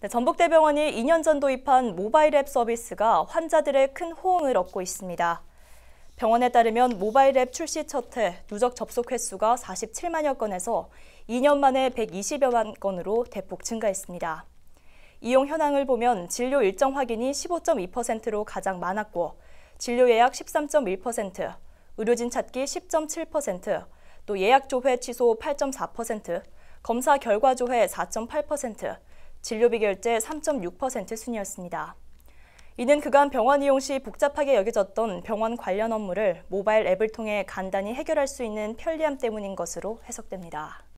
네, 전북대병원이 2년 전 도입한 모바일 앱 서비스가 환자들의 큰 호응을 얻고 있습니다. 병원에 따르면 모바일 앱 출시 첫해 누적 접속 횟수가 47만여 건에서 2년 만에 120여만 건으로 대폭 증가했습니다. 이용 현황을 보면 진료 일정 확인이 15.2%로 가장 많았고 진료 예약 13.1%, 의료진 찾기 10.7%, 또 예약 조회 취소 8.4%, 검사 결과 조회 4.8%, 진료비 결제 3.6% 순이었습니다. 이는 그간 병원 이용 시 복잡하게 여겨졌던 병원 관련 업무를 모바일 앱을 통해 간단히 해결할 수 있는 편리함 때문인 것으로 해석됩니다.